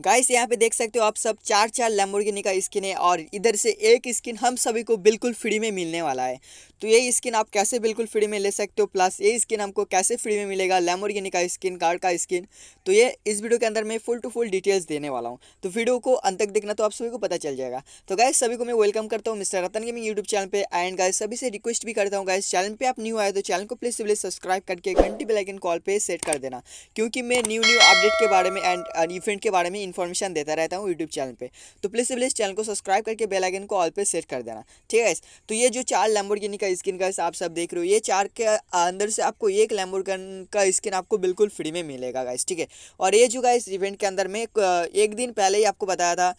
guys यहाँ पे देख सकते हो आप सब चार चार लेम्बोर्गिनी का स्किन है और इधर से एक स्किन हम सभी को बिल्कुल फ्री में मिलने वाला है तो ये स्किन आप कैसे बिल्कुल फ्री में ले सकते हो प्लस ये स्किन हमको कैसे फ्री में मिलेगा लेम्बोर्गिनी का स्किन कार का स्किन तो ये इस वीडियो के अंदर मैं फुल टू फुल डिटेल्स देने वाला हूँ तो वीडियो को अंत तक देखना तो आप सभी को पता चल जाएगा तो गाइस सभी को मैं वेलकम करता हूँ mister Ratan gaming YouTube channel पर एंड गाइस सभी से रिक्वेस्ट भी करता हूँ गाइस चैनल पर आप न्यू आए तो चैनल को प्लीज़ से प्लीज़ सब्सक्राइब करके घंटी बेलाइकन कॉल पर सेट कर देना क्योंकि मैं न्यू न्यू अपडेट के बारे में एंड इवेंट के बारे में इन्फॉर्मेशन देता रहता हूँ यूट्यूब चैनल पे तो प्लीज़ प्लीज़ चैनल को सब्सक्राइब करके बेल आइकन को ऑल पे सेट कर देना ठीक है तो ये जो चार लैम्बोर्गिनी का स्किन का आप सब देख रहे हो ये चार के अंदर से आपको एक लैम्बोर्गन का स्किन आपको बिल्कुल फ्री में मिलेगा गाइस ठीक है और ये जो गाइस इवेंट के अंदर में एक दिन पहले ही आपको बताया था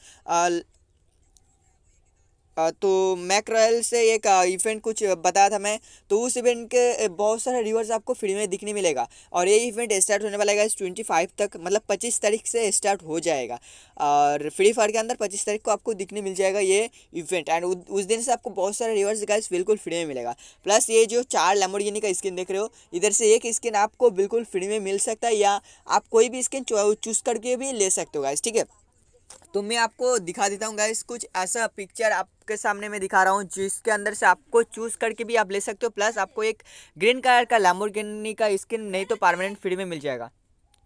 तो रॉयल से एक इवेंट कुछ बताया था मैं तो उस इवेंट के बहुत सारे रिवर्स आपको फ्री में दिखने मिलेगा और ये इवेंट स्टार्ट होने वाला है ट्वेंटी फाइव तक मतलब पच्चीस तारीख से स्टार्ट हो जाएगा और फ्री फायर के अंदर पच्चीस तारीख को आपको दिखने मिल जाएगा ये इवेंट एंड उस दिन से आपको बहुत सारे रिवर्स गाइस बिल्कुल फ्री में मिलेगा प्लस ये जो चार लेमोडगिनी का स्किन देख रहे हो इधर से एक स्किन आपको बिल्कुल फ्री में मिल सकता है या आप कोई भी स्किन चूज़ करके भी ले सकते हो गाइस ठीक है तो मैं आपको दिखा देता हूँ गाइस कुछ ऐसा पिक्चर आपके सामने मैं दिखा रहा हूँ जिसके अंदर से आपको चूज़ करके भी आप ले सकते हो प्लस आपको एक ग्रीन कलर का लैम्बोर्गिनी का स्किन नहीं तो परमानेंट फ्री में मिल जाएगा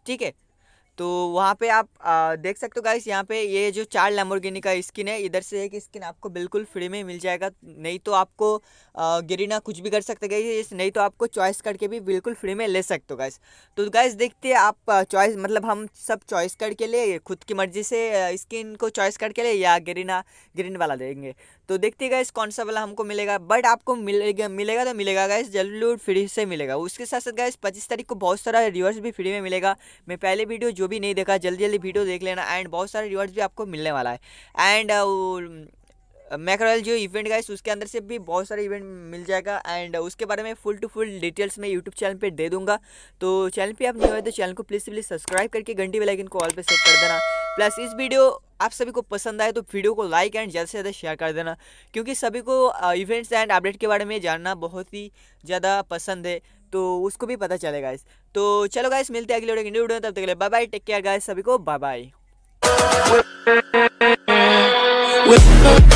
ठीक है तो वहाँ पे आप आ, देख सकते हो गाइस यहाँ पे ये जो चार लैम्बोर्गिनी का स्किन है इधर से एक स्किन आपको बिल्कुल फ्री में मिल जाएगा नहीं तो आपको गिरीना कुछ भी कर सकते गाइस नहीं तो आपको चॉइस करके भी बिल्कुल फ्री में ले सकते हो गाइस तो गाइस देखते हैं आप चॉइस मतलब हम सब चॉइस करके ले खुद की मर्ज़ी से स्किन को चॉइस करके ले या गिरीना ग्रीन वाला देंगे तो देखते गाइस कौन सा वाला हमको मिलेगा बट आपको मिलेगा मिलेगा तो मिलेगा गैस जल्द फ्री से मिलेगा उसके साथ साथ गैस पच्चीस तारीख को बहुत सारा रिवर्स भी फ्री में मिलेगा मैं पहले वीडियो जो भी नहीं देखा जल्दी जल्दी वीडियो देख लेना एंड बहुत सारे रिवर्स भी आपको मिलने वाला है एंड मैक्रोल uh, uh, जो इवेंट गाइस उसके अंदर से भी बहुत सारे इवेंट मिल जाएगा एंड uh, उसके बारे में फुल टू फुल डिटेल्स मैं यूट्यूब चैनल पे दे दूंगा तो चैनल पे आप नहीं हो तो चैनल को प्लीज़ प्लीज़ सब्सक्राइब करके घंटी वाले आइकन को ऑल पे सेट कर देना प्लस इस वीडियो आप सभी को पसंद आए तो वीडियो को लाइक एंड ज़्यादा से ज़्यादा शेयर कर देना क्योंकि सभी को इवेंट्स एंड अपडेट के बारे में जानना बहुत ही ज़्यादा पसंद है तो उसको भी पता चलेगा इस तो चलो गाइस मिलते हैं अगले वीडियो वीडियो तब तक के लिए bye bye take care guys सभी को बाय बाय